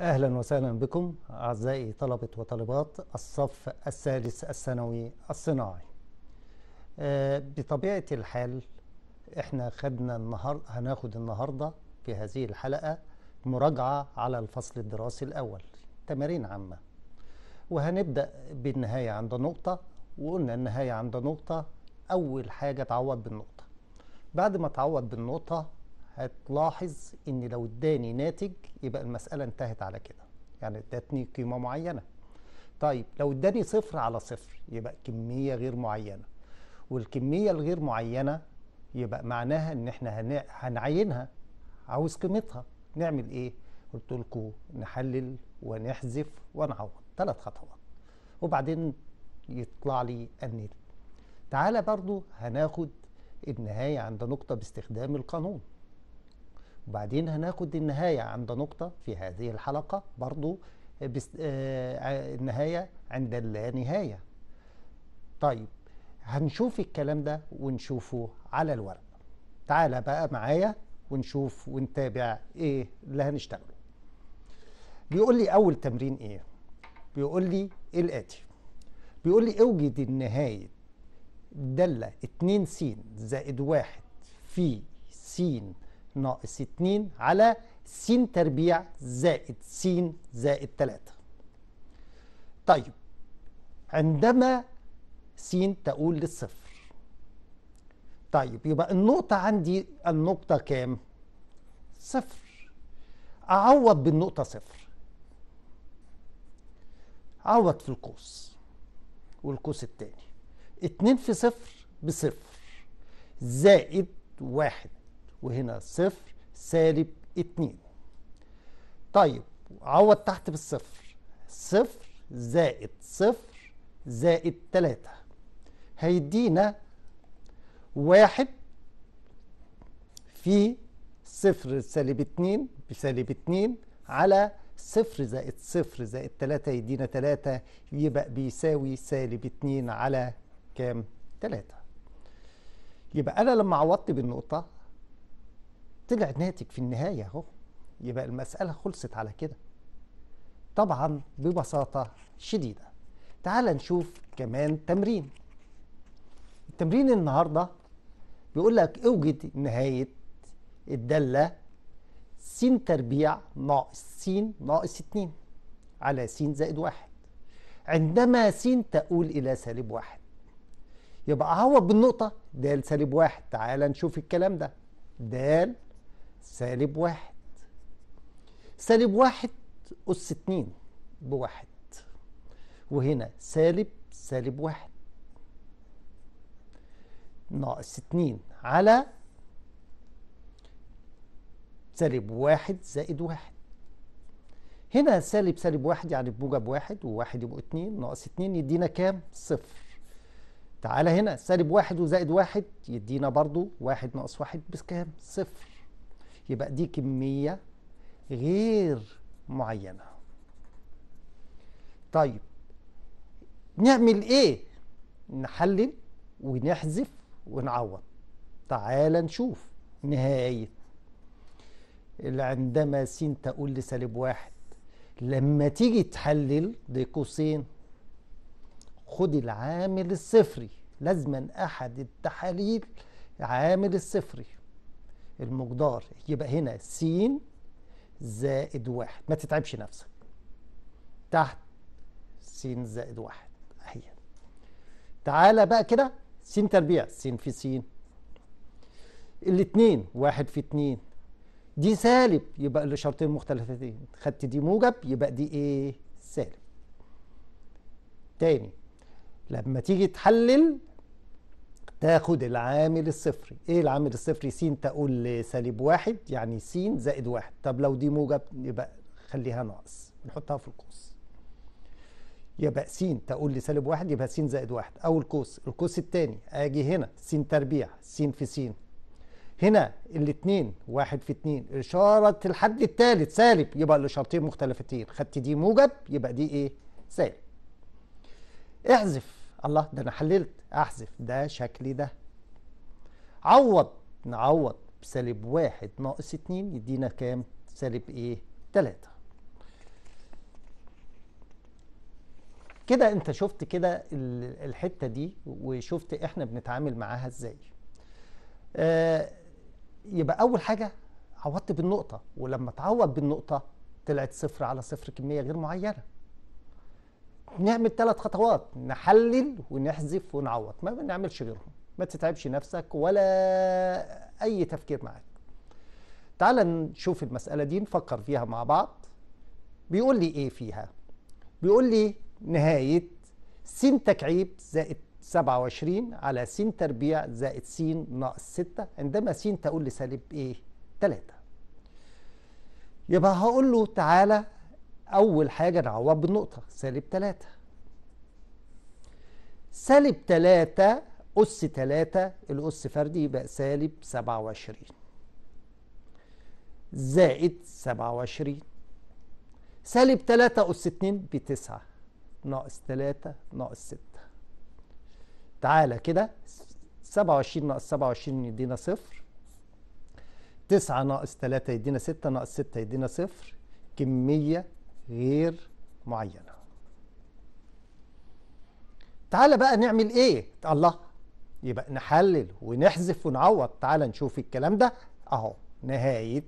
أهلا وسهلا بكم أعزائي طلبة وطالبات الصف الثالث الثانوي الصناعي آه، بطبيعة الحال إحنا خدنا النهار هناخد النهاردة في هذه الحلقة مراجعة على الفصل الدراسي الأول تمارين عامة وهنبدأ بالنهاية عند نقطة وقلنا النهاية عند نقطة أول حاجة تعوض بالنقطة بعد ما تعوض بالنقطة هتلاحظ ان لو اداني ناتج يبقى المسألة انتهت على كده يعني ادتني قيمة معينة طيب لو اداني صفر على صفر يبقى كمية غير معينة والكمية الغير معينة يبقى معناها ان احنا هنعينها عاوز قيمتها نعمل ايه قلت لكم نحلل ونحذف ونعوض ثلاث خطوات وبعدين يطلع لي النيل تعالى برضو هناخد النهاية عند نقطة باستخدام القانون وبعدين هناخد النهاية عند نقطة في هذه الحلقة برضو آه، بس آه النهاية عند اللانهاية طيب هنشوف الكلام ده ونشوفه على الورق تعالى بقى معايا ونشوف ونتابع ايه اللي هنشتغله بيقول لي اول تمرين ايه بيقول لي الاتي بيقول لي اوجد النهاية دالة 2 س زائد 1 في س ناقص 2 على س تربيع زائد س زائد 3 طيب عندما س تقول للصفر طيب يبقى النقطة عندي النقطة كام؟ صفر أعوض بالنقطة صفر عوض في القوس والقوس الثاني اتنين في صفر بصفر زائد واحد وهنا صفر سالب اتنين طيب عوض تحت بالصفر صفر زائد صفر زائد تلاتة هيدينا واحد في صفر سالب اتنين بسالب اتنين على صفر زائد صفر زائد تلاتة يدينا تلاتة يبقى بيساوي سالب اتنين على كام تلاتة يبقى أنا لما عوضت بالنقطة طلع ناتج في النهاية اهو يبقى المسألة خلصت على كده طبعا ببساطة شديدة تعال نشوف كمان تمرين التمرين النهاردة بيقول لك اوجد نهاية الدالة س تربيع ناقص س ناقص 2 على س زائد 1 عندما س تؤول إلى سالب 1 يبقى عوض بالنقطة د سالب 1 تعال نشوف الكلام ده د سالب واحد سالب واحد أس اتنين بواحد وهنا سالب سالب واحد ناقص اتنين على سالب واحد زائد واحد هنا سالب سالب واحد يعني بموجب واحد وواحد يبقوا اتنين ناقص اتنين يدينا كام؟ صفر تعالى هنا سالب واحد وزائد واحد يدينا برضو واحد ناقص واحد بكام؟ صفر يبقى دي كمية غير معينة طيب نعمل ايه نحلل ونحذف ونعوض تعال نشوف نهاية عندما س تقول لسالب واحد لما تيجي تحلل دي قوسين خد العامل الصفري لازما احد التحاليل عامل الصفري المقدار يبقى هنا س زائد واحد ما تتعبش نفسك تحت س زائد واحد اهي تعالى بقى كده س تربيع س في س الاتنين واحد في اتنين دي سالب يبقى الاشارتين مختلفتين خدت دي موجب يبقى دي ايه سالب تاني لما تيجي تحلل تاخد العامل الصفري ايه العامل الصفري س تقول لسالب واحد يعني س زائد واحد طب لو دي موجب يبقى خليها ناقص نحطها في القوس يبقى س تقول لسالب واحد يبقى س زائد واحد اول قوس القوس الثاني اجي هنا س تربيع س في س هنا الاثنين واحد في اثنين اشارة الحد الثالث سالب يبقى الاشارتين مختلفتين خدت دي موجب يبقى دي ايه سالب احذف الله ده أنا حللت أحذف ده شكلي ده عوض نعوض بسالب واحد ناقص اتنين يدينا كام؟ سالب إيه؟ تلاتة كده أنت شفت كده الحتة دي وشفت إحنا بنتعامل معاها إزاي آه يبقى أول حاجة عوضت بالنقطة ولما تعوض بالنقطة طلعت صفر على صفر كمية غير معينة نعمل ثلاث خطوات نحلل ونحذف ونعوض ما بنعملش غيرهم ما تتعبش نفسك ولا اي تفكير معاك تعال نشوف المسألة دي نفكر فيها مع بعض بيقول لي ايه فيها بيقول لي نهاية س تكعيب زائد 27 على س تربيع زائد س ناقص 6 عندما س تقول لي سالب ايه 3 يبقى هقول له تعالى أول حاجة نعوض بالنقطة سالب 3 سالب 3 أس 3 الأس فردي يبقى سالب 27 زائد 27 سالب 3 أس 2 بتسعة ناقص 3 ناقص 6 تعالى كده 27 ناقص 27 يدينا صفر 9 ناقص 3 يدينا 6 ناقص 6 يدينا صفر كمية غير معينة تعالى بقى نعمل ايه الله يبقى نحلل ونحذف ونعوض تعالى نشوف الكلام ده اهو نهاية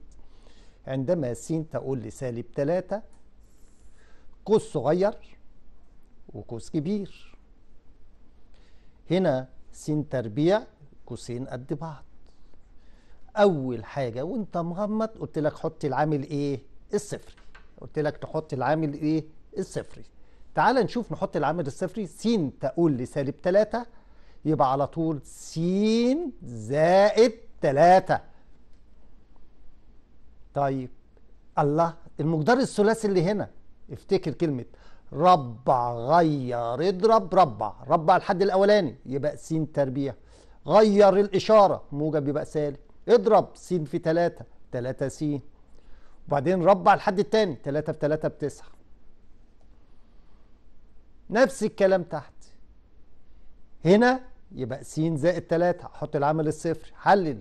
عندما س تقول لسالب 3 قوس صغير وقوس كبير هنا س تربيع قوسين قد بعض اول حاجة وانت مغمض قلت لك حط العامل ايه الصفر قلت لك تحط العامل ايه الصفري تعال نشوف نحط العامل الصفري س تقول لسالب 3 يبقى على طول س زائد 3 طيب الله المقدار الثلاثي اللي هنا افتكر كلمة ربع غير اضرب ربع ربع الحد الأولاني يبقى س تربيع غير الإشارة موجب يبقى سالب اضرب س في 3 3 س وبعدين ربع الحد التاني 3 في 3 9 نفس الكلام تحت هنا يبقى س زائد 3 احط العامل الصفر حلل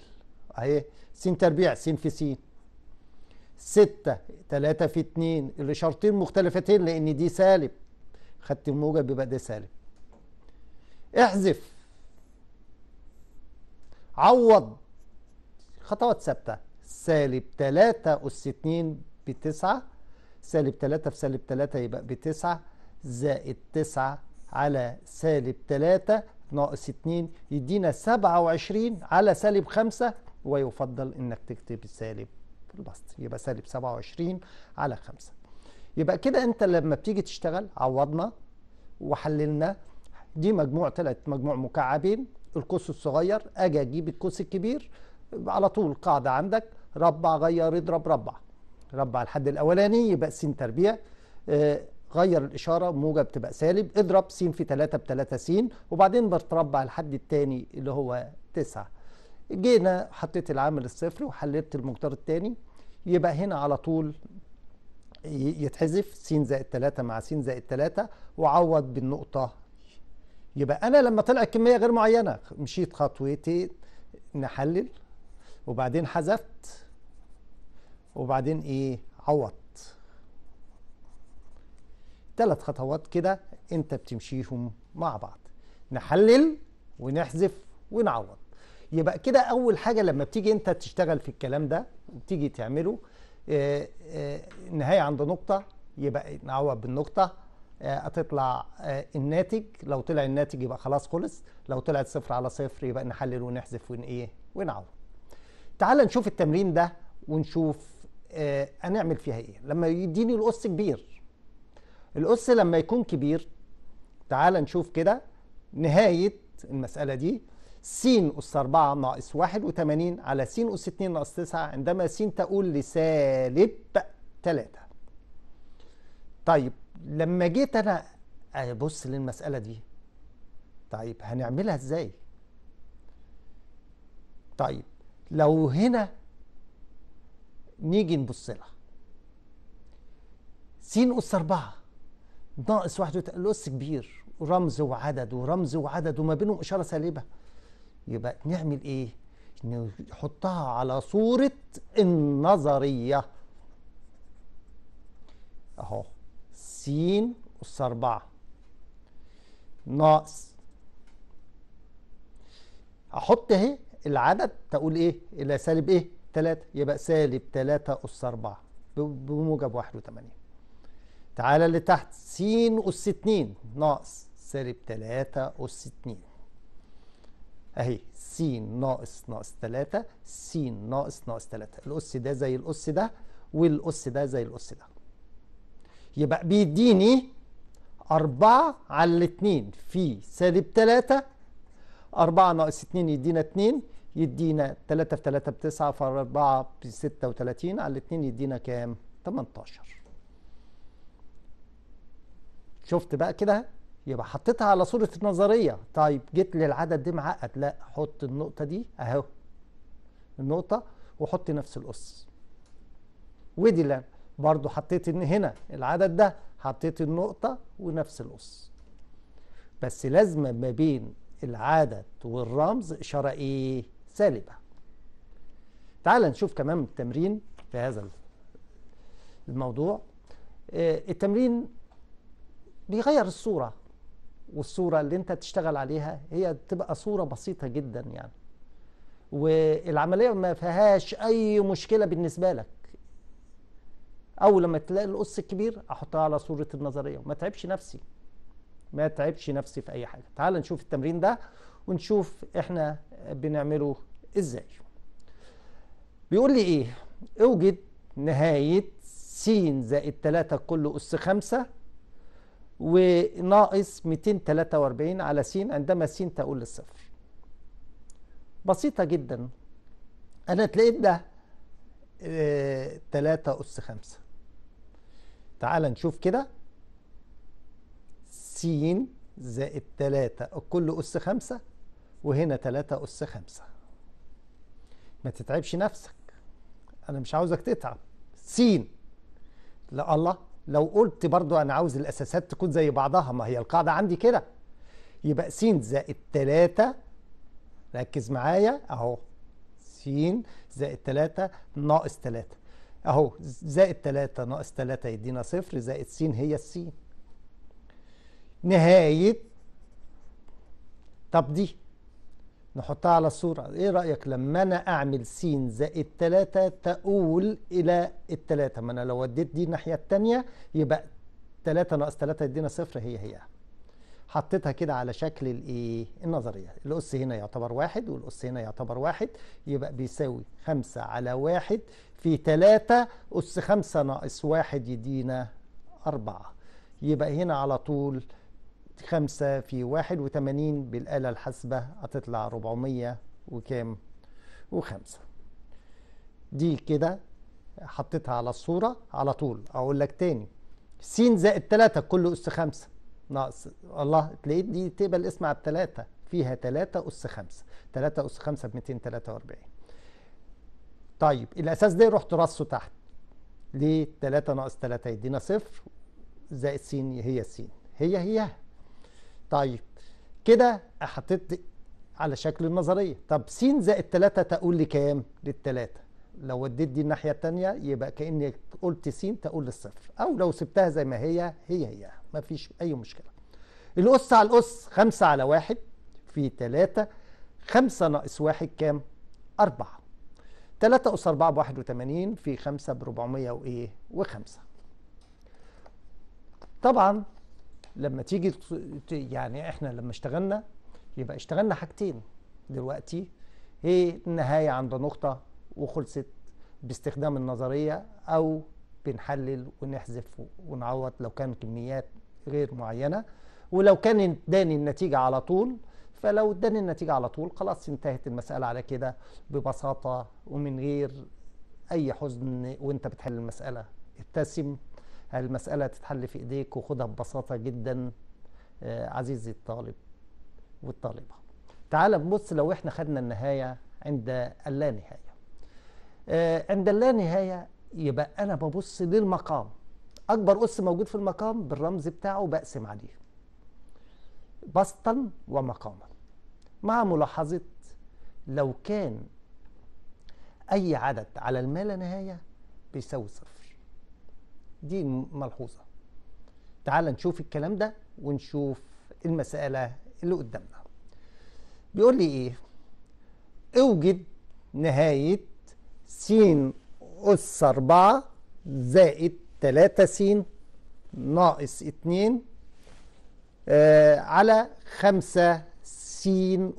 اهي س تربيع س في س 6 3 في 2 اللي شرطين مختلفتين لان دي سالب خدت الموجب يبقى ده سالب احذف عوض خطوات ثابته سالب 3 أس 2 ب 9 سالب 3 في سالب 3 يبقى ب 9 زائد 9 على سالب 3 ناقص 2 يدينا 27 على سالب 5 ويفضل انك تكتب سالب البسط يبقى سالب 27 على 5 يبقى كده انت لما بتيجي تشتغل عوضنا وحللنا دي مجموع ثلاث مجموع مكعبين القوس الصغير اجي اجيب القوس الكبير على طول قاعدة عندك ربع غير اضرب ربع ربع الحد الأولاني يبقى س تربيع آه، غير الإشارة موجب تبقى سالب اضرب س في 3 ب 3 س وبعدين بتربع الحد الثاني اللي هو 9 جينا حطيت العامل الصفر وحللت المقدار الثاني يبقى هنا على طول يتحذف س زائد 3 مع س زائد 3 وعوض بالنقطة يبقى أنا لما طلع كمية غير معينة مشيت خطوتين نحلل وبعدين حذفت وبعدين ايه عوضت ثلاث خطوات كده انت بتمشيهم مع بعض نحلل ونحذف ونعوض يبقى كده اول حاجه لما بتيجي انت تشتغل في الكلام ده بتيجي تعمله النهايه آه، آه، عند نقطه يبقى نعوض بالنقطه آه، هتطلع الناتج لو طلع الناتج يبقى خلاص خلص لو طلعت صفر على صفر يبقى نحلل ونحذف ون ايه ونعوض تعال نشوف التمرين ده ونشوف آه، هنعمل فيها ايه لما يديني القص كبير القص لما يكون كبير تعال نشوف كده نهاية المسألة دي س أس 4 ناقص 81 على س أس 2 ناقص 9 عندما س تقول لسالب 3 طيب لما جيت أنا أبص آه، للمسألة دي طيب هنعملها إزاي؟ طيب لو هنا نيجي نبص لها س أس أربعة ناقص واحد الأس كبير ورمز وعدد ورمز وعدد وما بينهم إشارة سالبة يبقى نعمل إيه؟ نحطها على صورة النظرية أهو س أس أربعة ناقص أحط أهي العدد تقول ايه الى سالب ايه 3 يبقى سالب 3 أس 4 بموجب 81 تعالى اللي تحت س أس 2 ناقص سالب 3 أس 2 أهي س ناقص ناقص 3 س ناقص ناقص 3 الأس ده زي الأس ده والأس ده زي الأس ده يبقى بيديني 4 على 2 في سالب 3 4 ناقص 2 يدينا 2 يدينا 3 في 3 ب 9 في 4 ب 36 على 2 يدينا كام 18 شفت بقى كده يبقى حطيتها على صورة النظرية طيب جيت للعدد ده معقد لا حط النقطة دي اهو النقطة وحط نفس الأس ودي لان برضو حطيت ان هنا العدد ده حطيت النقطة ونفس الأس بس لازمة ما بين العدد والرمز إشارة إيه؟ سالبة تعال نشوف كمان التمرين في هذا الموضوع آه، التمرين بيغير الصورة والصورة اللي انت تشتغل عليها هي تبقى صورة بسيطة جدا يعني والعملية ما فيهاش أي مشكلة بالنسبة لك أو لما تلاقي القص الكبير أحطها على صورة النظرية وما تعبش نفسي ما تعبش نفسي في أي حاجة تعال نشوف التمرين ده ونشوف احنا بنعمله ازاي بيقول لي ايه اوجد نهاية س زائد 3 كله أس 5 وناقص 243 على س عندما س تقول للصفر بسيطة جدا أنا تلاقيت ده 3 آه، أس 5 تعال نشوف كده س زائد 3 كله أس 5 وهنا 3 أس 5 ما تتعبش نفسك أنا مش عاوزك تتعب س لا الله لو قلت برضو أنا عاوز الأساسات تكون زي بعضها ما هي القاعدة عندي كده يبقى س زائد 3 ركز معايا أهو س زائد 3 ناقص 3 أهو زائد 3 ناقص 3 يدينا صفر زائد س هي السين نهاية طب دي نحطها على الصورة ايه رأيك لما انا اعمل س زائد ثلاثة تقول الى التلاتة ما انا لو وديت دي الناحية التانية يبقى ثلاثة ناقص ثلاثة يدينا صفر هي هي حطيتها كده على شكل الايه النظرية الأس هنا يعتبر واحد والأس هنا يعتبر واحد يبقى بيساوي خمسة على واحد في تلاتة أس خمسة ناقص واحد يدينا أربعة يبقى هنا على طول خمسة في واحد وثمانين بالآلة الحاسبة هتطلع ربعمية وكام وخمسة دي كده حطيتها على الصورة على طول أقول لك تاني س زائد تلاتة كله أس خمسة ناقص الله تلاقيت دي تقبل اسم على التلاتة فيها تلاتة أس خمسة تلاتة أس خمسة بميتين تلاتة وأربعين طيب الأساس ده رحت رصه تحت ليه تلاتة ناقص تلاتة يدينا صفر زائد س هي س هي هي طيب كده حطيت على شكل النظرية طب س زائد 3 تقول لكام للتلاتة لو وديت دي الناحية التانية يبقى كأني قلت س تقول للصفر أو لو سبتها زي ما هي هي هي مفيش أي مشكلة الأس على الأس خمسة على واحد في تلاتة خمسة ناقص واحد كام أربعة تلاتة أس أربعة بواحد وتمانين في خمسة بربعمية وإيه وخمسة طبعا لما تيجي يعني احنا لما اشتغلنا يبقى اشتغلنا حاجتين دلوقتي هي النهاية عند نقطة وخلصت باستخدام النظرية أو بنحلل ونحذف ونعوض لو كان كميات غير معينة ولو كان اداني النتيجة على طول فلو اداني النتيجة على طول خلاص انتهت المسألة على كده ببساطة ومن غير أي حزن وانت بتحل المسألة ابتسم المسألة تتحل في إيديك وخدها ببساطة جدا آه، عزيزي الطالب والطالبة تعال نبص لو إحنا خدنا النهاية عند اللانهاية آه، عند اللانهاية يبقى أنا ببص للمقام أكبر أس موجود في المقام بالرمز بتاعه بقسم عليه بسطا ومقاما مع ملاحظة لو كان أي عدد على الما نهاية بيساوي صفر دي ملحوظه تعال نشوف الكلام ده ونشوف المسألة اللي قدامنا بيقول لي ايه اوجد نهاية س أس 4 زائد 3 س ناقص 2 آه، على 5 س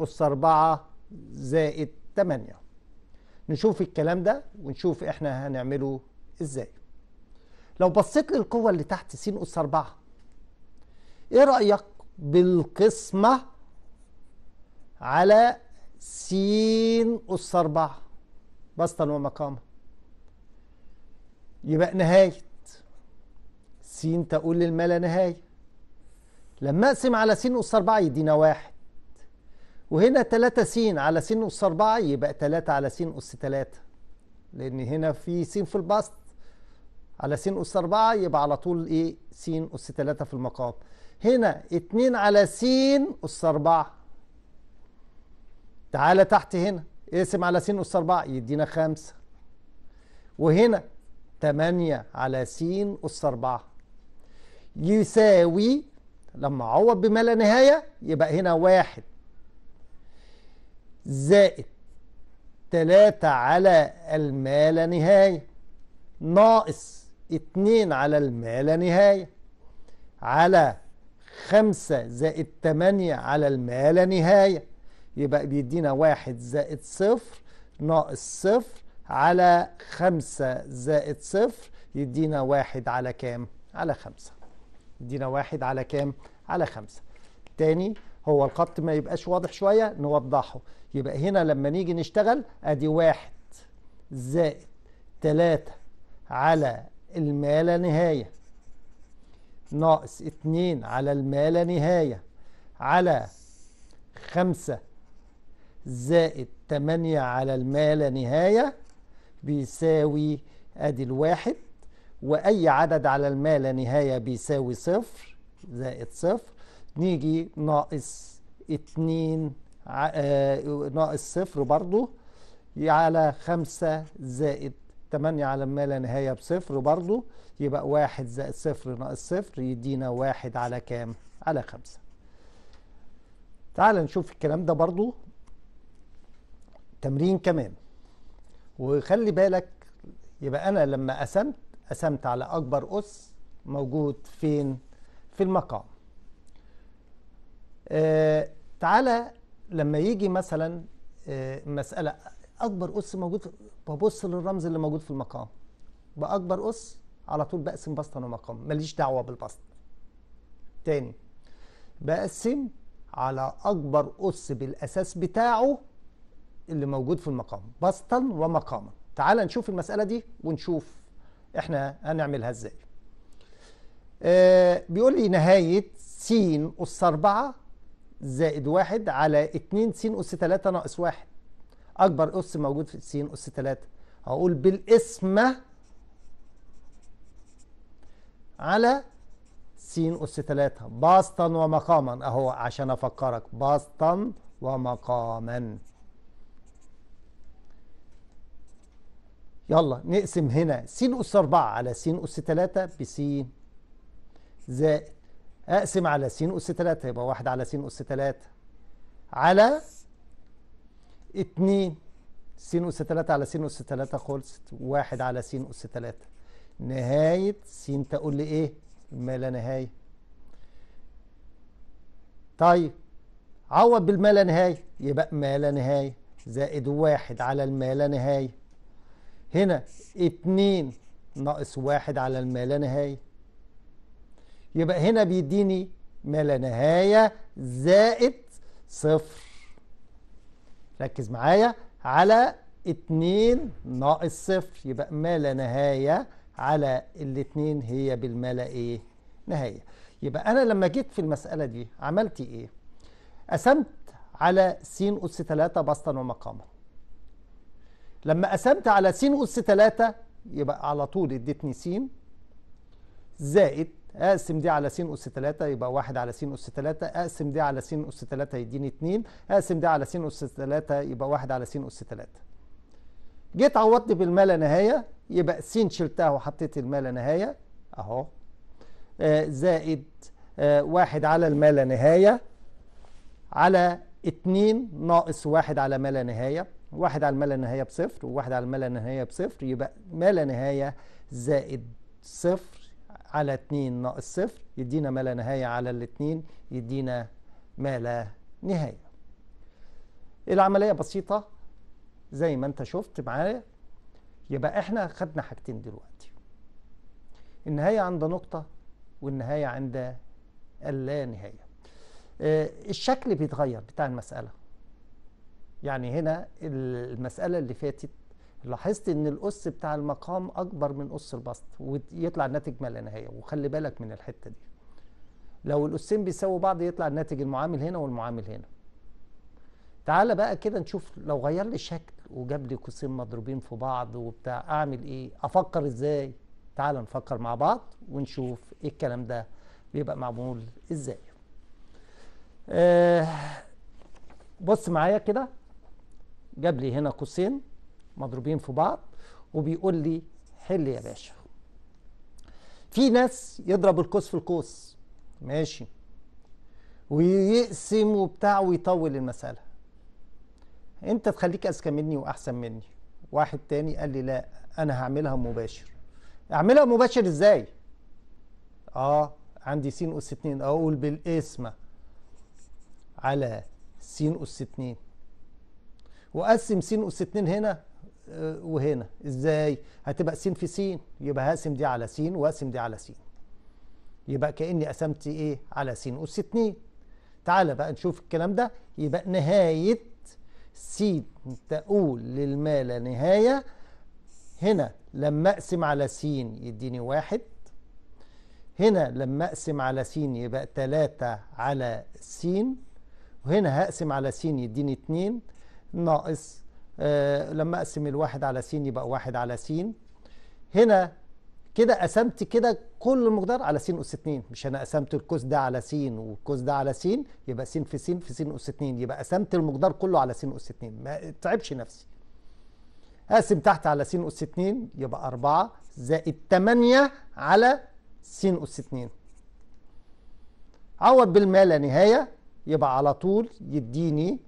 أس 4 زائد 8 نشوف الكلام ده ونشوف احنا هنعمله ازاي لو بصيت للقوة اللي تحت س أس 4 إيه رأيك بالقسمة على س أس 4 بسطا ومقاما يبقى نهاية س تقول للما لا نهاية لما أقسم على س أس 4 يدينا واحد وهنا 3 س على س أس 4 يبقى 3 على س أس 3 لأن هنا في س في البسط على س أس 4 يبقى على طول إيه س أس 3 في المقام هنا 2 على س أس 4 تعالى تحت هنا اقسم على س أس 4 يدينا 5 وهنا 8 على س أس 4 يساوي لما أعوض بما لا نهاية يبقى هنا 1 زائد 3 على المال نهايه ناقص 2 على الما لا نهاية على 5 زائد 8 على الما لا نهاية يبقى بيدينا 1 زائد 0 ناقص 0 على 5 زائد 0 يدينا 1 على كام؟ على 5 يدينا 1 على كام؟ على 5 تاني هو الخط ما يبقاش واضح شوية نوضحه يبقى هنا لما نيجي نشتغل ادي 1 زائد 3 على المال لا نهاية ناقص اتنين على المال لا نهاية على خمسة زائد تمانية على المال لا نهاية بيساوي ادي الواحد واي عدد على المال لا نهاية بيساوي صفر زائد صفر نيجي ناقص اتنين آه، ناقص صفر برضو على خمسة زائد 8 على ما لا نهاية بصفر برضو يبقى 1 زائد صفر ناقص صفر يدينا 1 على كام على 5. تعال نشوف الكلام ده برضو تمرين كمان وخلي بالك يبقى أنا لما قسمت قسمت على أكبر أس موجود فين في المقام آه تعالى لما يجي مثلا آه مسألة اكبر اس موجود ببص للرمز اللي موجود في المقام باكبر اس على طول بقسم بسطا ومقام ماليش دعوه بالبسط تاني بقسم على اكبر اس بالاساس بتاعه اللي موجود في المقام بسطا ومقاما تعال نشوف المساله دي ونشوف احنا هنعملها ازاي آه بيقول لي نهايه س أس 4 زائد 1 على 2 س أس 3 ناقص 1 اكبر اس موجود في سين اس 3 هقول بالاسم على سين أس 3 باسطا ومقاما أهو عشان أفكرك باسطا ومقاما يلا نقسم هنا س أس 4 على س أس 3 بس زائد أقسم على س أس 3 يبقى 1 على س أس 3 على 2 س أس 3 على س أس 3 خلصت 1 على س أس 3 نهاية س تقول لي إيه؟ ما لا نهاية طيب عوض بالما لا نهاية يبقى ما لا نهاية زائد واحد على الما لا نهاية هنا 2 ناقص واحد على الما لا نهاية يبقى هنا بيديني ما لا نهاية زائد صفر ركز معايا على 2 ناقص صفر يبقى ما لا نهاية على الاتنين هي بالما لا ايه نهاية يبقى أنا لما جيت في المسألة دي عملت ايه قسمت على س أس 3 بسطا ومقاما لما قسمت على س أس 3 يبقى على طول ادتني س زائد اقسم دي على س اس 3 يبقى 1 على س اس 3 اقسم دي على س اس 3 يديني 2 اقسم دي على س اس 3 يبقى 1 على س اس 3 جيت عوضت بالما لا نهايه يبقى س شلتها وحطيت الما لا نهايه اهو آه زائد آه واحد على الما لا نهايه على 2 ناقص واحد على ما لا نهايه واحد على ما لا نهايه بصفر وواحد على ما لا نهايه بصفر يبقى ما لا نهايه زائد صفر على 2 ناقص صفر يدينا ما لا نهاية على الاثنين يدينا ما لا نهاية العملية بسيطة زي ما انت شفت معايا يبقى احنا خدنا حاجتين دلوقتي النهاية عند نقطة والنهاية عند اللا نهاية اه الشكل بيتغير بتاع المسألة يعني هنا المسألة اللي فاتت لاحظت ان الاس بتاع المقام اكبر من اس البسط ويطلع الناتج ما لا نهايه وخلي بالك من الحته دي لو الاسين بيساووا بعض يطلع الناتج المعامل هنا والمعامل هنا تعالى بقى كده نشوف لو غير لي الشكل وجاب لي قوسين مضروبين في بعض وبتاع اعمل ايه افكر ازاي تعالى نفكر مع بعض ونشوف ايه الكلام ده بيبقى معمول ازاي آه بص معايا كده جاب لي هنا قوسين مضروبين في بعض وبيقول لي حل يا باشا في ناس يضرب القوس في القوس ماشي ويقسم وبتاع ويطول المسألة انت تخليك اذكى مني واحسن مني واحد تاني قال لي لا انا هعملها مباشر اعملها مباشر ازاي اه عندي س اس 2 اقول بالقسمة على س اس 2 واقسم س اس 2 هنا آه، وهنا ازاي هتبقى س في س يبقى هقسم دي على س واقسم دي على س يبقى كاني قسمت ايه على س اس 2 تعالى بقى نشوف الكلام ده يبقى نهايه س تقول للما لا نهايه هنا لما اقسم على س يديني واحد هنا لما اقسم على س يبقى 3 على س وهنا هقسم على س يديني 2 ناقص آه، لما اقسم الواحد على س يبقى واحد على س هنا كده قسمت كده كل المقدار على س أس 2 مش أنا قسمت الكوس ده على س والكوس ده على س يبقى س في س في س أس 2 يبقى قسمت المقدار كله على س أس 2 ما تعبش نفسي أقسم تحت على س أس 2 يبقى 4 زائد 8 على س أس 2 عوض بالما لا نهاية يبقى على طول يديني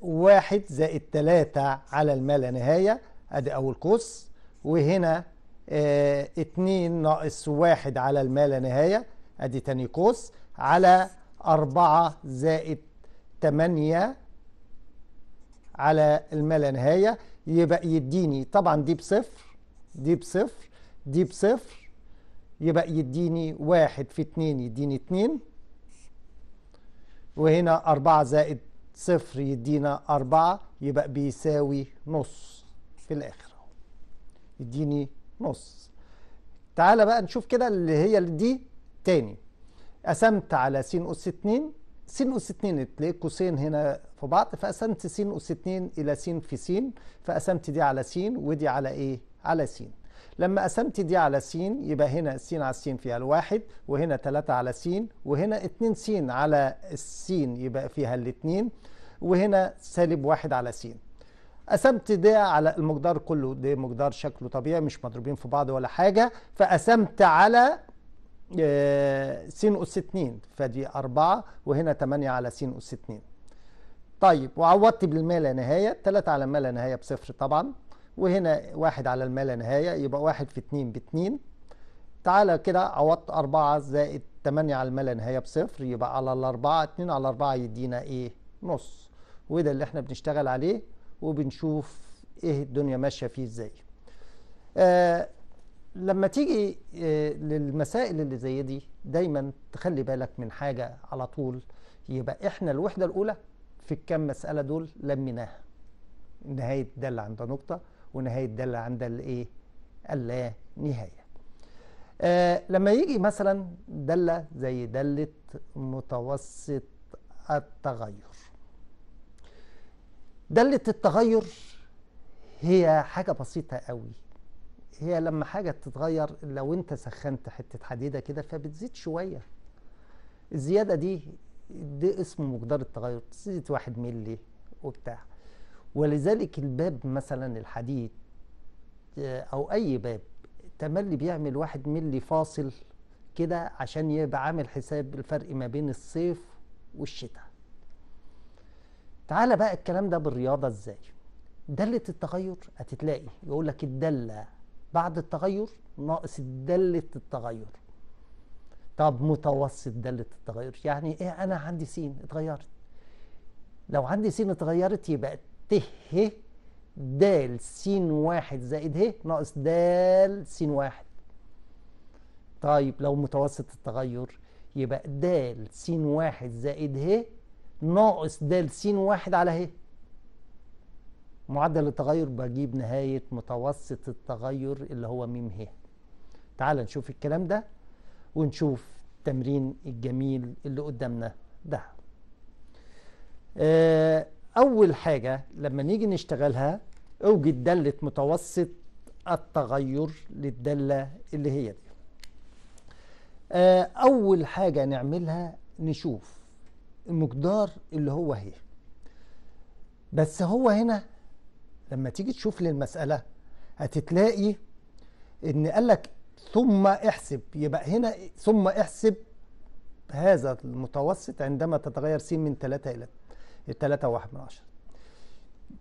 واحد زائد تلاتة على الما لا نهاية ادي اول قوس وهنا آه، اتنين ناقص واحد على الما لا نهاية ادي تاني قوس على أربعة زائد تمانية على الما لا نهاية يبقى يديني طبعا دي بصفر دي بصفر دي بصفر يبقى يديني واحد في اتنين يديني اتنين وهنا أربعة زائد صفر يدينا أربعة يبقى بيساوي نص في الآخر يديني نص تعالى بقى نشوف كده اللي هي دي تاني قسمت على س أس 2 س أس 2 تلاقي قوسين هنا في بعض فقسمت س أس 2 إلى س في س فقسمت دي على س ودي على إيه؟ على س لما قسمت دي على س يبقى هنا س على س فيها الواحد وهنا 3 على س وهنا 2 س على الس يبقى فيها الاثنين وهنا سالب واحد على س قسمت ده على المقدار كله ده مقدار شكله طبيعي مش مضروبين في بعض ولا حاجة فقسمت على س أس 2 فدي 4 وهنا 8 على س أس 2 طيب وعوضت بالما لا نهاية 3 على ما لا نهاية بصفر طبعا وهنا واحد على المالا نهاية يبقى واحد في اتنين باتنين تعالى كده عوضت أربعة زائد تمانية على المالا نهاية بصفر يبقى على الأربعة اتنين على أربعة يدينا إيه نص وده اللي احنا بنشتغل عليه وبنشوف إيه الدنيا ماشية فيه إزاي آه لما تيجي آه للمسائل اللي زي دي دايما تخلي بالك من حاجة على طول يبقى احنا الوحدة الأولى في الكم مسألة دول لميناها نهاية ده اللي نقطة ونهاية الداله عند الايه؟ اللا نهاية آه لما يجي مثلا دالة زي دالة متوسط التغير دالة التغير هي حاجة بسيطة قوي هي لما حاجة تتغير لو انت سخنت حتة حديدة كده فبتزيد شوية الزيادة دي ده اسمه مقدار التغير تزيد واحد ملي وبتاع ولذلك الباب مثلا الحديد آه، او اي باب تملي بيعمل واحد ملي فاصل كده عشان يبقى عامل حساب الفرق ما بين الصيف والشتاء تعالى بقى الكلام ده بالرياضة ازاي دلة التغير هتتلاقي يقول لك الدالة بعد التغير ناقص دالة التغير طب متوسط دالة التغير يعني ايه انا عندي سين اتغيرت لو عندي سين اتغيرت يبقى ت ه د س واحد زائد ه ناقص د س واحد طيب لو متوسط التغير يبقى د س واحد زائد ه ناقص د س واحد على ه معدل التغير بجيب نهاية متوسط التغير اللي هو م ه تعال نشوف الكلام ده ونشوف التمرين الجميل اللي قدامنا ده آه أول حاجة لما نيجي نشتغلها اوجد دالة متوسط التغير للدالة اللي هي دي آه، أول حاجة نعملها نشوف المقدار اللي هو هي بس هو هنا لما تيجي تشوف للمسألة هتتلاقي إن قال لك ثم احسب يبقى هنا ثم احسب هذا المتوسط عندما تتغير س من 3 إلى 3 واحد من عشرة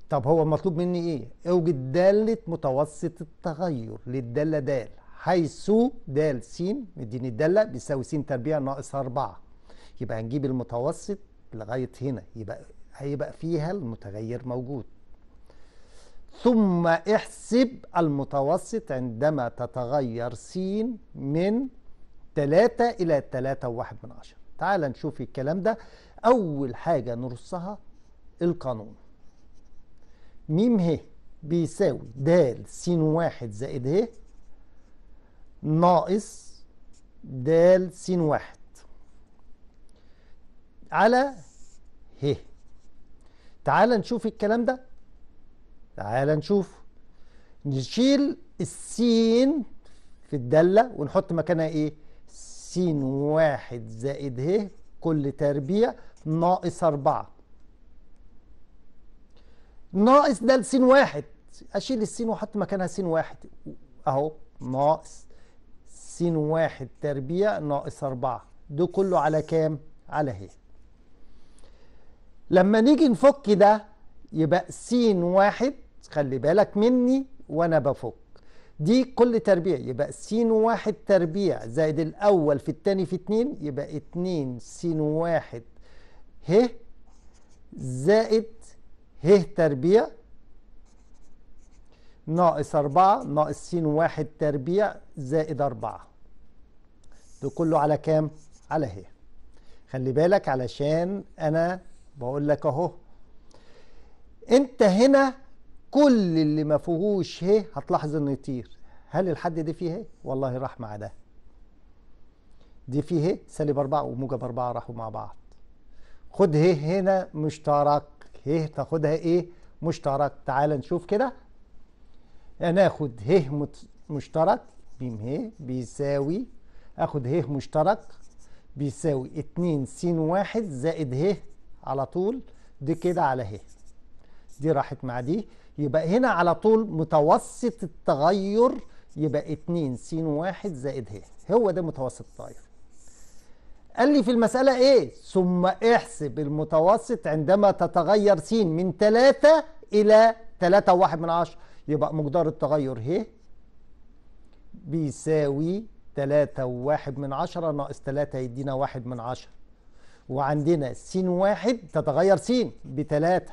طب هو مطلوب مني ايه اوجد دالة متوسط التغير للدالة د حيث د س مديني الدالة بيساوي س تربيع ناقص أربعة يبقى هنجيب المتوسط لغاية هنا يبقى هيبقى فيها المتغير موجود ثم احسب المتوسط عندما تتغير س من 3 إلى 3 وواحد من عشرة تعال نشوف الكلام ده أول حاجة نرصها القانون ميم ه بيساوي د س واحد زائد ه ناقص د س واحد على ه تعال نشوف الكلام ده تعال نشوف نشيل السين في الدالة ونحط مكانها ايه س واحد زائد ه كل تربيع ناقص أربعة ناقص ده لسين واحد أشيل السين وأحط مكانها سين واحد أهو ناقص سين واحد تربيع ناقص أربعة ده كله على كام؟ على هي لما نيجي نفك ده يبقى س واحد خلي بالك مني وأنا بفك دي كل تربيع يبقى س واحد تربيع زائد الأول في التاني في اتنين يبقى اتنين س واحد ه زائد ه تربيع ناقص أربعة ناقص س واحد تربيع زائد أربعة ده كله على كام؟ على ه خلي بالك علشان أنا بقول لك أهو أنت هنا كل اللي ما فيهوش ه هتلاحظ انه يطير هل الحد ده فيه ه؟ والله راح مع ده دي فيه ه سالب أربعة وموجب أربعة راحوا مع بعض خد ه هنا مشترك ه تاخدها ايه مشترك تعال نشوف كده هناخد ه مشترك م ه بيساوي اخد ه مشترك بيساوي 2 س واحد زائد ه على طول دي كده على ه دي راحت مع دي يبقى هنا على طول متوسط التغير يبقى 2 س واحد زائد ه هو ده متوسط التغير قال لي في المسألة ايه ثم احسب المتوسط عندما تتغير س من 3 الى 3 واحد من عشر يبقى مقدار التغير ه بيساوي 3 واحد من عشرة ناقص 3 يدينا واحد من عشرة وعندنا س واحد تتغير س بتلاتة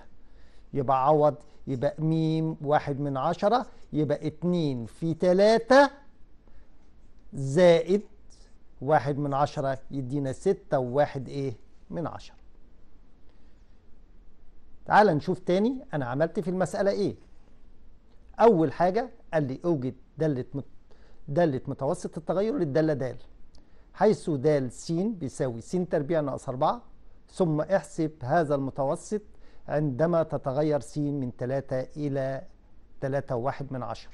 يبقى عوض يبقى ميم واحد من عشرة يبقى اتنين في تلاتة زائد واحد من عشرة يدينا ستة وواحد ايه من عشرة تعال نشوف تاني انا عملت في المسألة ايه اول حاجة قال لي اوجد دالة مت... دالة متوسط التغير للدالة د حيث د س بيساوي س تربيع ناقص 4 ثم احسب هذا المتوسط عندما تتغير س من 3 إلى 3.1 من عشرة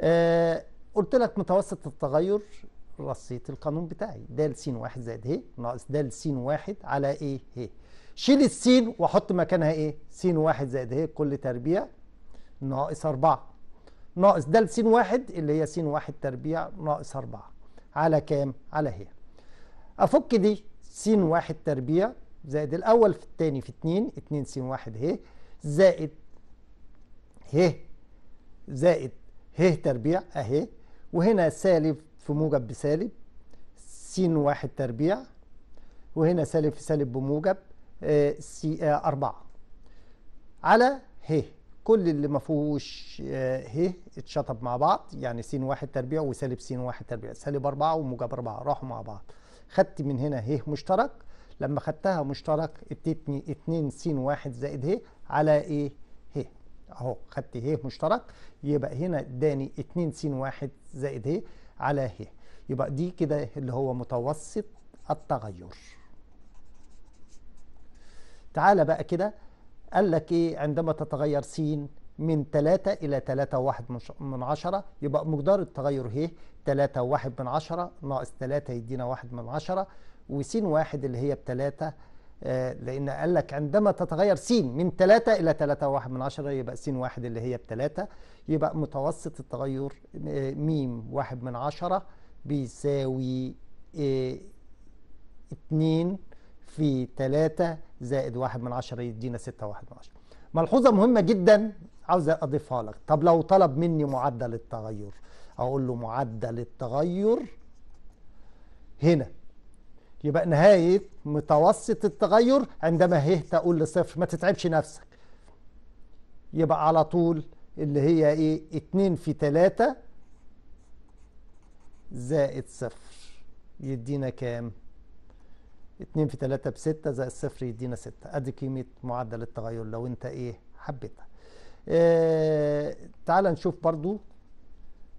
آه، قلت لك متوسط التغير رصيت القانون بتاعي د س واحد زائد ه ناقص د س واحد على ايه ه شيل السين واحط مكانها ايه س واحد زائد ه كل تربيع ناقص أربعة ناقص د س واحد اللي هي س واحد تربيع ناقص أربعة على كام على ه أفك دي س واحد تربيع زائد الأول في الثاني في 2 2 س 1 ه زائد ه زائد ه تربيع أهي وهنا سالب في موجب بسالب س واحد تربيع وهنا سالب في سالب بموجب آه، س آه، أربعة على ه كل اللي ما فيهوش آه، ه اتشطب مع بعض يعني س واحد تربيع وسالب س واحد تربيع سالب أربعة وموجب أربعة راحوا مع بعض خدت من هنا ه مشترك لما خدتها مشترك اديتني 2 س 1 زائد ه على ايه ه اهو خدت ه مشترك يبقى هنا اداني 2 س 1 زائد ه على ه يبقى دي كده اللي هو متوسط التغير تعالى بقى كده قال لك ايه عندما تتغير س من 3 إلى 3 واحد من عشرة يبقى مقدار التغير ه 3 واحد من عشرة ناقص 3 يدينا واحد من عشرة وس واحد اللي هي بتلاتة آه، لأن قال لك عندما تتغير س من تلاتة إلى تلاتة واحد من عشرة يبقى س واحد اللي هي بتلاتة يبقى متوسط التغير آه، م واحد من عشرة بيساوي آه، اتنين في تلاتة زائد واحد من عشرة يدينا ستة واحد من عشرة ملحوظة مهمة جدا عاوز أضيفها لك طب لو طلب مني معدل التغير أقول له معدل التغير هنا يبقى نهاية متوسط التغير عندما هي تقول لصفر ما تتعبش نفسك يبقى على طول اللي هي ايه اتنين في تلاتة زائد صفر يدينا كام اتنين في تلاتة بستة زائد صفر يدينا ستة ادي قيمة معدل التغير لو انت ايه حبيتها اه تعال نشوف برضو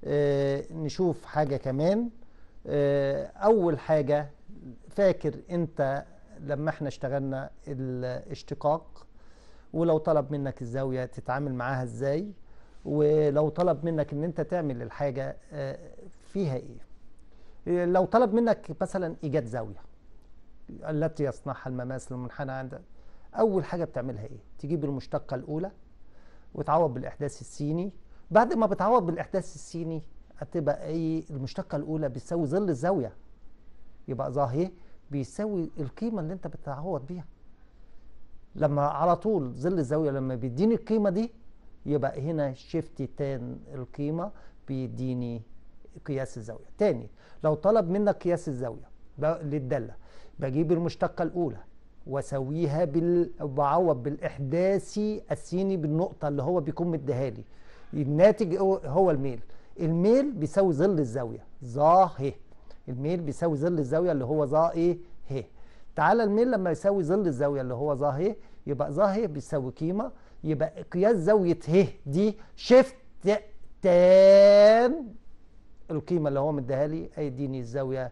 اه نشوف حاجة كمان اه اول حاجة فاكر انت لما احنا اشتغلنا الاشتقاق ولو طلب منك الزاوية تتعامل معاها ازاي ولو طلب منك ان انت تعمل الحاجة آه، فيها ايه لو طلب منك مثلا ايجاد زاوية التي يصنعها المماس المنحنى عندك اول حاجة بتعملها ايه تجيب المشتقة الاولى وتعوض بالاحداث السيني بعد ما بتعوض بالاحداث السيني هتبقى ايه المشتقة الاولى بتساوي ظل الزاوية يبقى ظاهر بيساوي القيمة اللي انت بتعوض بيها لما على طول ظل الزاوية لما بيديني القيمة دي يبقى هنا شيفت تان القيمة بيديني قياس الزاوية تاني لو طلب منك قياس الزاوية للدالة بجيب المشتقة الأولى واسويها بال... بعوض بالإحداثي السيني بالنقطة اللي هو بيكون مديها لي الناتج هو الميل الميل بيساوي ظل الزاوية ظاهي الميل بيساوي ظل الزاويه اللي هو ظا ايه ه تعالى الميل لما يساوي ظل الزاويه اللي هو ظا ه يبقى ظا ه بيساوي قيمه يبقى قياس زاويه ه دي شيفت تان القيمه اللي هو مديها لي هيديني الزاويه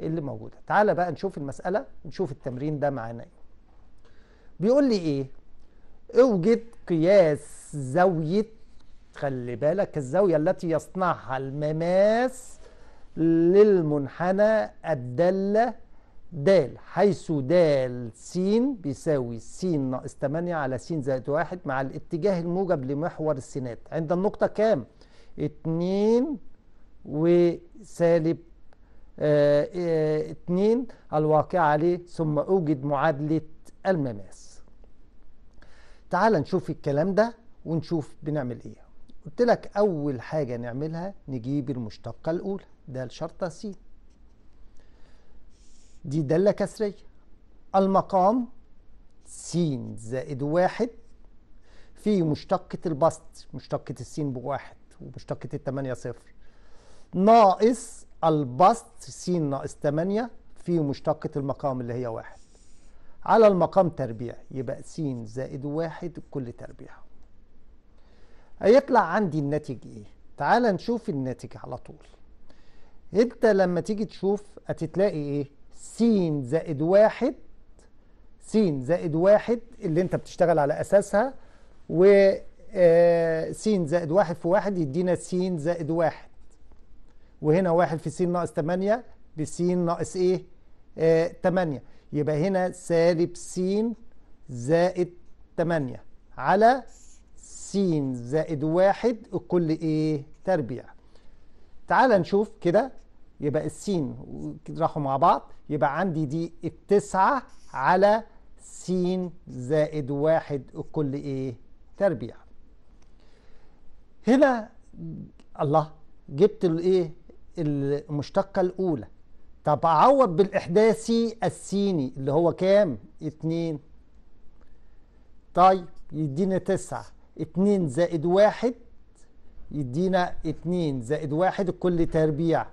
اللي موجوده تعالى بقى نشوف المساله نشوف التمرين ده معانا ايه بيقول لي ايه اوجد قياس زاويه خلي بالك الزاويه التي يصنعها المماس للمنحنى الدالة د حيث د س بيساوي س ناقص 8 على س زائد 1 مع الاتجاه الموجب لمحور السينات عند النقطة كام؟ 2 وسالب 2 آه آه الواقع عليه ثم أوجد معادلة المماس تعال نشوف الكلام ده ونشوف بنعمل ايه قلت لك أول حاجة نعملها نجيب المشتقة الأولى ده الشرطة س دي دالة كسرية المقام س زائد واحد في مشتقة البسط مشتقة السين بواحد ومشتقة التمانية صفر ناقص البسط س ناقص تمانية في مشتقة المقام اللي هي واحد على المقام تربيع يبقى س زائد واحد كل تربيعه هيطلع عندي الناتج ايه تعال نشوف الناتج على طول انت لما تيجي تشوف هتتلاقي ايه س زائد واحد س زائد واحد اللي انت بتشتغل على اساسها و آه، س زائد واحد في واحد يدينا س زائد واحد وهنا واحد في س ناقص 8 بس ناقص ايه آه 8 يبقى هنا سالب س زائد 8 على س زائد واحد الكل ايه تربيع تعال نشوف كده يبقى السين راحوا مع بعض يبقى عندي دي التسعة على س زائد واحد الكل ايه تربيع هنا الله جبت الايه المشتقة الاولى طب اعوض بالاحداثي السيني اللي هو كام اتنين طيب يديني تسعة 2 زائد 1 يدينا 2 زائد 1 الكل تربيع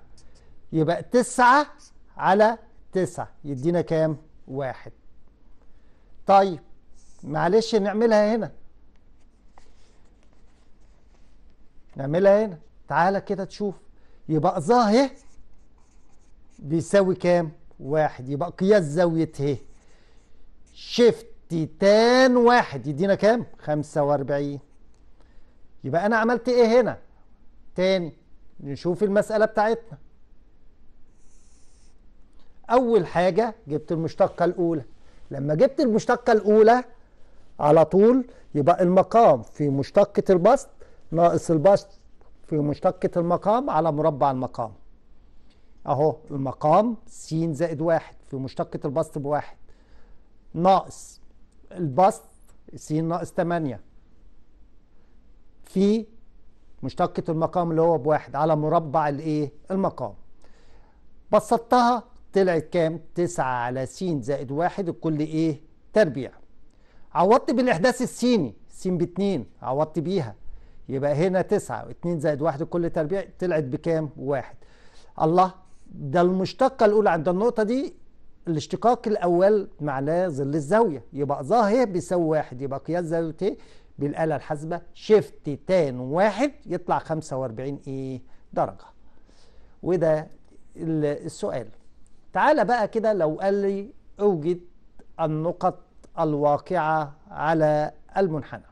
يبقى 9 على 9 يدينا كام؟ 1 طيب معلش نعملها هنا نعملها هنا تعالى كده تشوف يبقى ظاهر بيساوي كام؟ واحد يبقى قياس زاوية ه شيفت تيتان واحد يدينا كام 45 يبقى انا عملت ايه هنا تاني نشوف المسألة بتاعتنا اول حاجة جبت المشتقة الاولى لما جبت المشتقة الاولى على طول يبقى المقام في مشتقة البسط ناقص البسط في مشتقة المقام على مربع المقام اهو المقام س زائد واحد في مشتقة البسط بواحد ناقص البسط س ناقص 8 في مشتقة المقام اللي هو بواحد على مربع الايه المقام بسطتها طلعت كام 9 على س زائد واحد الكل ايه تربيع عوضت بالاحداث السيني س ب 2 عوضت بيها يبقى هنا 9 و 2 زائد واحد الكل تربيع طلعت بكام واحد الله ده المشتقة الأولى عند النقطة دي الاشتقاق الأول معناه ظل الزاوية يبقى ظاهر بيساوي واحد يبقى قياس ايه؟ بالآلة الحاسبة شيفت تان واحد يطلع 45 إيه درجة وده السؤال تعالى بقى كده لو قال لي أوجد النقط الواقعة على المنحنى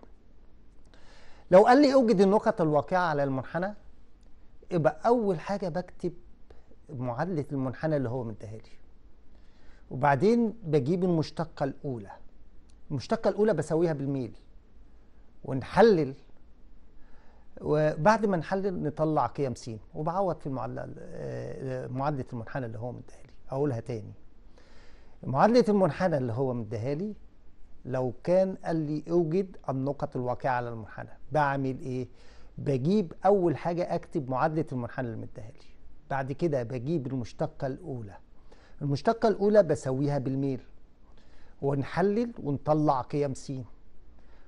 لو قال لي أوجد النقط الواقعة على المنحنى يبقى أول حاجة بكتب معادلة المنحنى اللي هو منتهي لي وبعدين بجيب المشتقة الأولى المشتقة الأولى بسويها بالميل ونحلل وبعد ما نحلل نطلع قيم س وبعوض في المعادلة معادلة المنحنى اللي هو مديها لي أقولها تاني معادلة المنحنى اللي هو مديها لي لو كان قال لي اوجد النقط الواقعة على المنحنى بعمل ايه؟ بجيب أول حاجة أكتب معادلة المنحنى اللي مديها لي بعد كده بجيب المشتقة الأولى المشتقة الأولى بسويها بالميل ونحلل ونطلع قيم س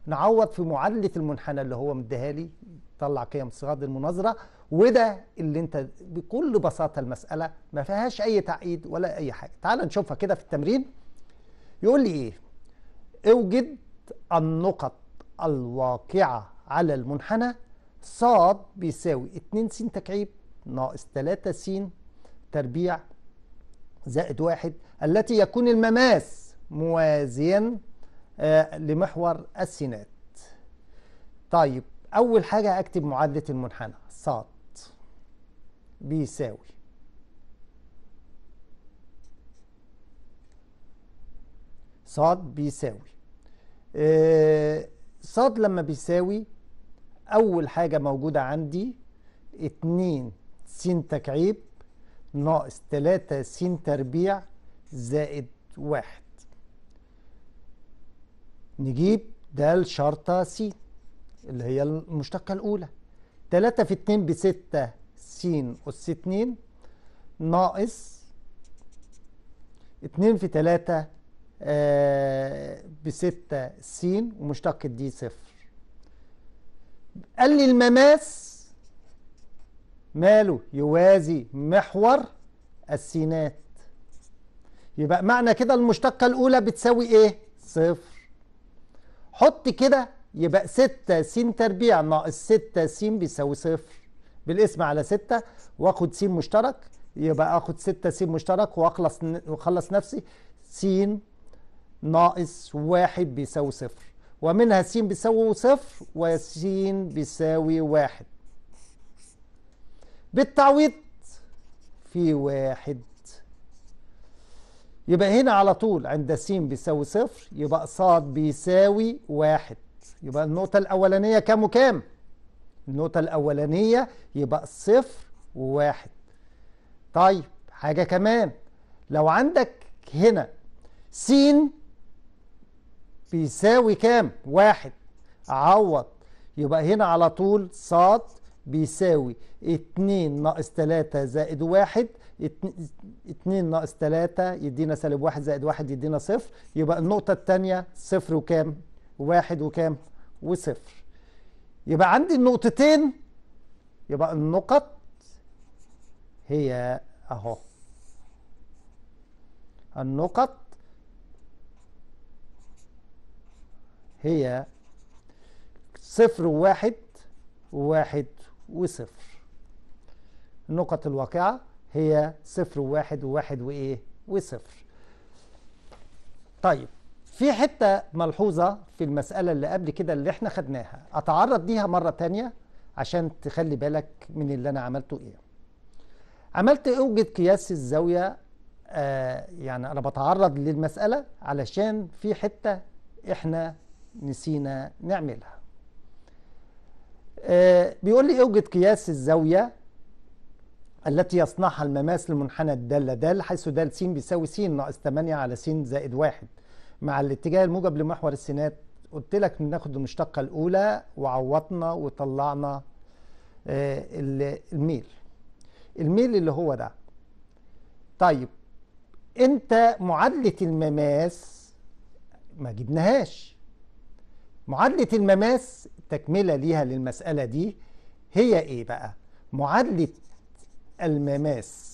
نعوض في معادلة المنحنى اللي هو مديها لي طلع قيم صاد المناظرة وده اللي انت بكل بساطة المسألة ما فيهاش أي تعقيد ولا أي حاجة تعال نشوفها كده في التمرين يقول لي إيه اوجد النقط الواقعة على المنحنى صاد بيساوي 2 س تكعيب ناقص 3 س تربيع زائد واحد التي يكون المماس موازيا آه، لمحور السينات طيب أول حاجة أكتب معادلة المنحنى ص بيساوي ص بيساوي آه، ص لما بيساوي أول حاجة موجودة عندي اتنين س تكعيب ناقص 3 س تربيع زائد واحد نجيب ده الشرطة س اللي هي المشتقة الأولى 3 في 2 بستة س أس 2 ناقص 2 في 3 آه بستة س ومشتقة دي صفر قال لي المماس ماله يوازي محور السينات يبقى معنى كده المشتقة الأولى بتساوي إيه؟ صفر حط كده يبقى 6 س تربيع ناقص 6 س بيساوي صفر بالاسم على 6 واخد س مشترك يبقى اخد 6 س مشترك واخلص واخلص نفسي س ناقص واحد بيساوي صفر ومنها س بيساوي صفر وس بيساوي واحد بالتعويض في واحد يبقى هنا على طول عند س بيساوي صفر يبقى ص بيساوي واحد يبقى النقطة الأولانية كام وكام؟ النقطة الأولانية يبقى صفر وواحد طيب حاجة كمان لو عندك هنا س بيساوي كام؟ واحد عوض يبقى هنا على طول ص بيساوي 2 ناقص 3 زائد 1 2 ناقص 3 يدينا سالب 1 زائد 1 يدينا صفر يبقى النقطة الثانية صفر وكام؟ واحد وكام؟ وصفر يبقى عندي النقطتين يبقى النقط هي اهو النقط هي صفر وواحد وواحد وصفر النقط الواقعة هي صفر وواحد وواحد وإيه وصفر طيب في حتة ملحوظة في المسألة اللي قبل كده اللي احنا خدناها أتعرض ليها مرة تانية عشان تخلي بالك من اللي أنا عملته إيه عملت أوجد قياس الزاوية آه يعني أنا بتعرض للمسألة علشان في حتة احنا نسينا نعملها آه، بيقول لي اوجد قياس الزاوية التي يصنعها المماس لمنحنى الدالة د حيث د س بيساوي س ناقص 8 على س زائد 1 مع الاتجاه الموجب لمحور السينات قلت لك بناخد المشتقة الأولى وعوضنا وطلعنا آه، الميل الميل اللي هو ده طيب انت معادلة المماس ما جبناهاش معادلة المماس تكملة ليها للمسألة دي هي ايه بقى معادلة المماس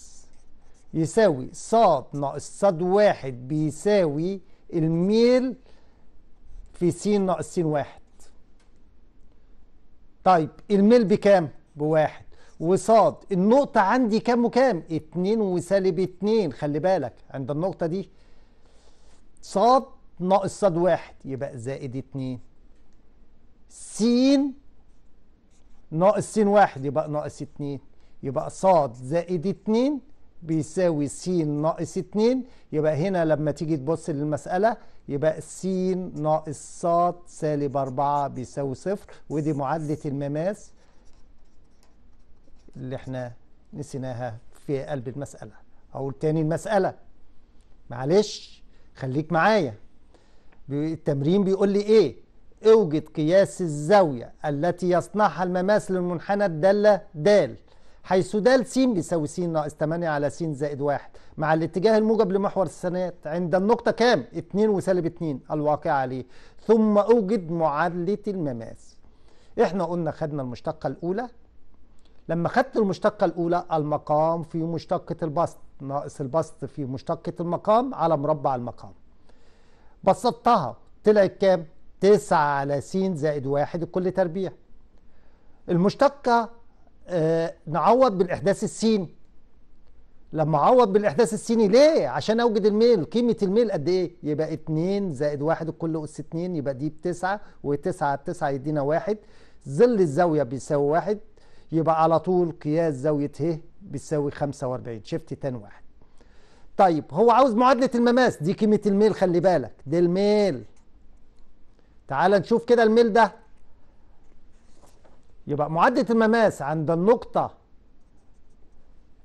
يساوي ص ناقص ص واحد بيساوي الميل في س ناقص س واحد طيب الميل بكام بواحد وص النقطة عندي كام وكام اتنين وسالب اتنين خلي بالك عند النقطة دي ص ناقص ص واحد يبقى زائد اتنين س ناقص س واحد يبقى ناقص اتنين يبقى ص زائد اتنين بيساوي س ناقص اتنين يبقى هنا لما تيجي تبص للمسألة يبقى س ناقص ص سالب أربعة بيساوي صفر ودي معادلة المماس اللي احنا نسيناها في قلب المسألة أقول تاني المسألة معلش خليك معايا التمرين بيقول لي ايه اوجد قياس الزاوية التي يصنعها المماس للمنحنى الدالة د حيث د س بيساوي س ناقص 8 على س زائد 1 مع الاتجاه الموجب لمحور السنات عند النقطة كام؟ 2 وسالب 2 الواقع عليه ثم اوجد معادلة المماس احنا قلنا خدنا المشتقة الأولى لما خدت المشتقة الأولى المقام في مشتقة البسط ناقص البسط في مشتقة المقام على مربع المقام بسطتها طلعت كام؟ تسعة على س زائد واحد الكل تربيع المشتقة آه، نعوض بالإحداث السيني لما أعوض بالإحداث السيني ليه؟ عشان أوجد الميل قيمة الميل قد إيه؟ يبقى 2 زائد واحد الكل أس 2 يبقى دي بتسعة وتسعة على 9 يدينا واحد ظل الزاوية بيساوي واحد يبقى على طول قياس زاوية ه بتساوي 45 شفت تاني واحد طيب هو عاوز معادلة المماس دي قيمة الميل خلي بالك ده الميل تعال نشوف كده الميل ده يبقى معادلة المماس عند النقطة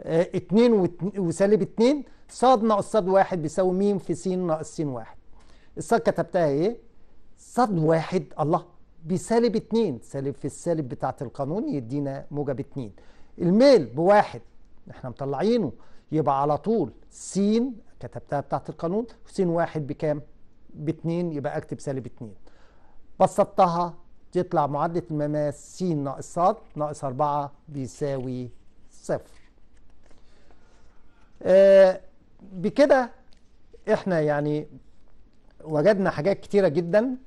آه، اتنين وسالب اتنين ص ناقص ص واحد بيساوي م في س ناقص س واحد الصاد كتبتها ايه؟ ص واحد الله بسالب اتنين سالب في السالب بتاعة القانون يدينا موجب اتنين الميل بواحد احنا مطلعينه يبقى على طول س كتبتها بتاعة القانون س واحد بكام؟ باتنين يبقى اكتب سالب اتنين بسطتها تطلع معادلة المماس س ناقص ص ناقص 4 بيساوي صفر آه بكده احنا يعني وجدنا حاجات كتيرة جدا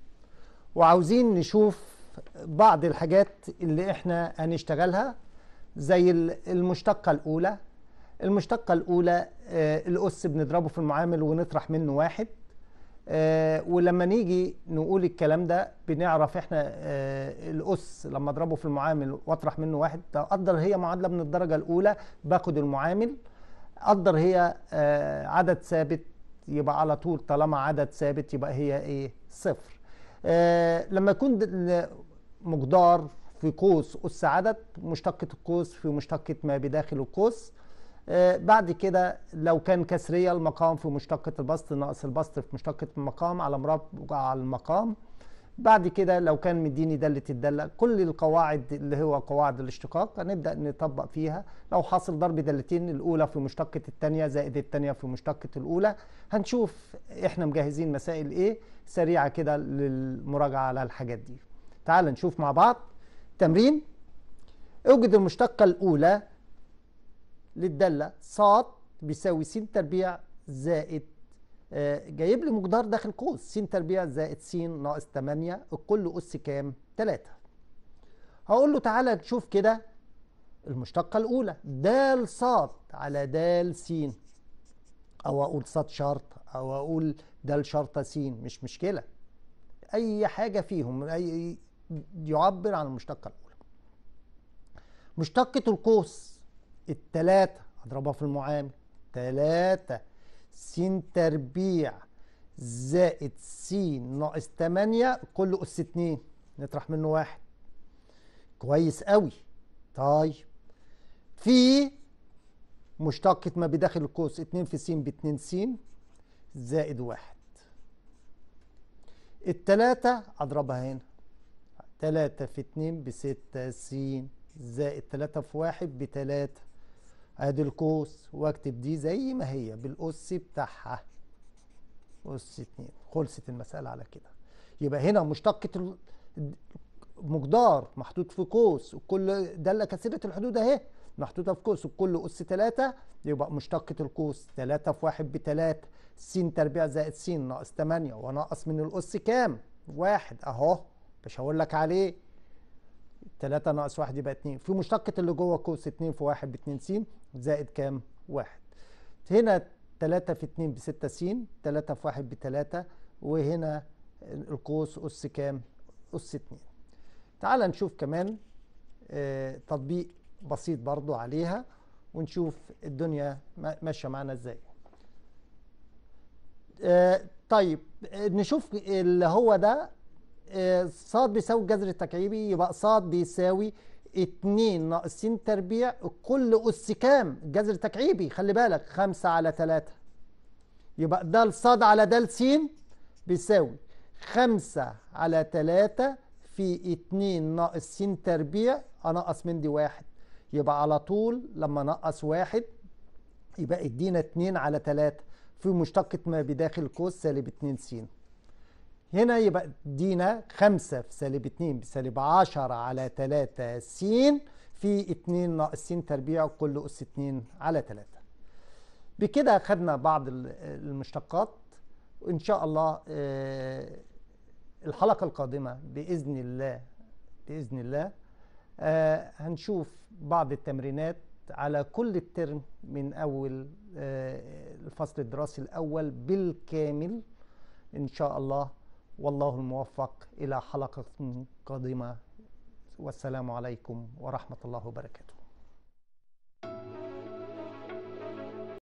وعاوزين نشوف بعض الحاجات اللي احنا هنشتغلها زي المشتقة الأولى المشتقة الأولى آه الأس بنضربه في المعامل ونطرح منه واحد آه ولما نيجي نقول الكلام ده بنعرف احنا آه الاس لما اضربه في المعامل واطرح منه واحد اقدر هي معادله من الدرجه الاولى باخد المعامل اقدر هي آه عدد ثابت يبقى على طول طالما عدد ثابت يبقى هي ايه صفر آه، لما يكون مقدار في قوس اس عدد مشتقه القوس في مشتقه ما بداخل القوس آه، بعد كده لو كان كسرية المقام في مشتقة البسط ناقص البسط في مشتقة المقام على مربع على المقام بعد كده لو كان مديني دالة الدالة كل القواعد اللي هو قواعد الاشتقاق هنبدأ نطبق فيها لو حاصل ضرب دالتين الأولى في مشتقة الثانيه زائد الثانيه في مشتقة الأولى هنشوف احنا مجهزين مسائل ايه سريعة كده للمراجعة على الحاجات دي تعال نشوف مع بعض تمرين اوجد المشتقة الأولى للدالة صاد بيساوي س تربيع زائد آه، جايب لي مقدار داخل قوس س تربيع زائد س ناقص 8 الكل أس كام؟ 3 هقول له تعالى نشوف كده المشتقة الأولى د ص على د س أو أقول ص شرط أو أقول د شرطة س مش مشكلة أي حاجة فيهم أي يعبر عن المشتقة الأولى مشتقة القوس التلاتة أضربها في المعامل تلاتة س تربيع زائد س ناقص تمانية كله أس اتنين نطرح منه واحد كويس قوي طيب في مشتقة ما بداخل القوس اتنين في س باتنين س زائد واحد التلاتة أضربها هنا تلاتة في اتنين بستة س زائد تلاتة في واحد بتلاتة ادي القوس واكتب دي زي ما هي بالاس بتاعها اس 2 خلصت المساله على كده يبقى هنا مشتقه مقدار محطوط في قوس وكل داله كثيره الحدود اهي محطوطه في قوس وكل اس 3 يبقى مشتقه القوس 3 في 1 ب 3 س تربيع زائد س ناقص 8 وناقص من الاس كام؟ 1 اهو مش هقول لك عليه 3 ناقص 1 يبقى 2 في مشتقه اللي جوه قوس 2 في 1 ب 2 س زائد كام واحد هنا 3 في 2 ب 6 س 3 في 1 ب 3 وهنا القوس أس كام أس 2 تعال نشوف كمان آه، تطبيق بسيط برضو عليها ونشوف الدنيا ماشية معنا ازاي آه، طيب نشوف اللي هو ده آه، ص بيساوي الجذر التكعيبي يبقى ص بيساوي 2 ناقص س تربيع كل أس كام جذر تكعيبي خلي بالك 5 على 3 يبقى د ص على د س بيساوي 5 على 3 في 2 ناقص س تربيع أنقص من دي واحد يبقى على طول لما نقص واحد يبقى ادينا 2 على 3 في مشتقة ما بداخل قوس سالب 2 س هنا يبقى ادينا 5 في سالب 2 بسالب 10 على 3 س في 2 ناقص س تربيع كل أس 2 على 3 بكده خدنا بعض المشتقات وإن شاء الله آه، الحلقة القادمة بإذن الله بإذن الله آه، هنشوف بعض التمرينات على كل الترم من أول آه، الفصل الدراسي الأول بالكامل إن شاء الله والله الموفق إلى حلقة قادمة والسلام عليكم ورحمة الله وبركاته